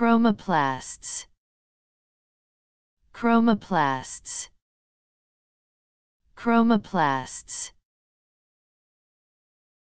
Chromoplasts Chromoplasts Chromoplasts